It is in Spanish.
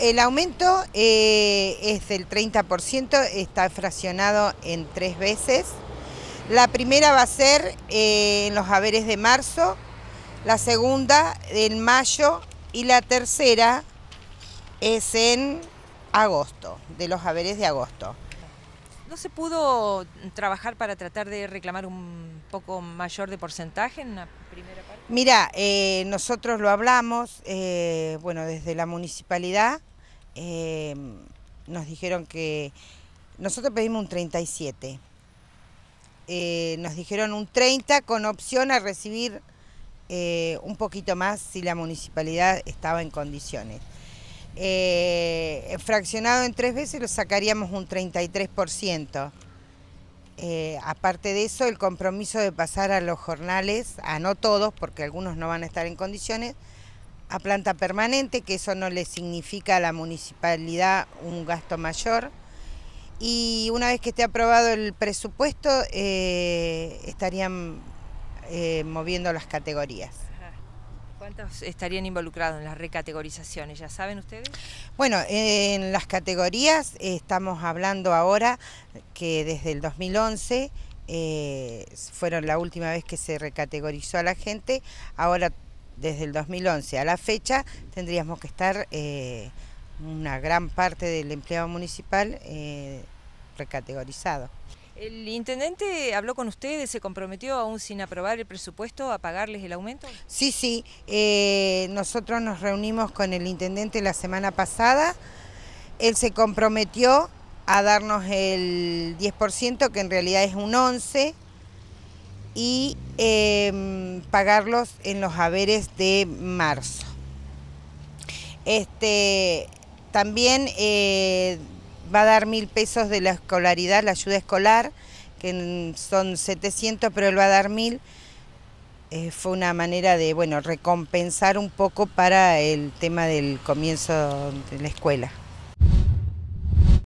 el aumento eh, es del 30%, está fraccionado en tres veces. La primera va a ser eh, en los haberes de marzo, la segunda en mayo y la tercera es en agosto, de los haberes de agosto. ¿No se pudo trabajar para tratar de reclamar un poco mayor de porcentaje en Mira, eh, nosotros lo hablamos, eh, bueno, desde la municipalidad eh, nos dijeron que nosotros pedimos un 37. nos dijeron un 30 con opción a recibir un poquito más si la municipalidad estaba en condiciones. fraccionado en tres veces lo sacaríamos un 33%. Eh, aparte de eso, el compromiso de pasar a los jornales, a no todos, porque algunos no van a estar en condiciones, a planta permanente, que eso no le significa a la municipalidad un gasto mayor. Y una vez que esté aprobado el presupuesto, eh, estarían eh, moviendo las categorías. ¿Cuántos estarían involucrados en las recategorizaciones? ¿Ya saben ustedes? Bueno, en las categorías eh, estamos hablando ahora que desde el 2011 eh, fueron la última vez que se recategorizó a la gente. Ahora, desde el 2011 a la fecha, tendríamos que estar eh, una gran parte del empleado municipal recategorizado. ¿El intendente habló con ustedes? ¿Se comprometió aún sin aprobar el presupuesto a pagarles el aumento? Sí, sí. Eh, nosotros nos reunimos con el intendente la semana pasada. Él se comprometió a darnos el 10%, que en realidad es un 11%, y em, pagarlos en los haberes de marzo. Este, también... Eh, va a dar mil pesos de la escolaridad, la ayuda escolar, que son 700, pero él va a dar mil. Eh, fue una manera de, bueno, recompensar un poco para el tema del comienzo de la escuela.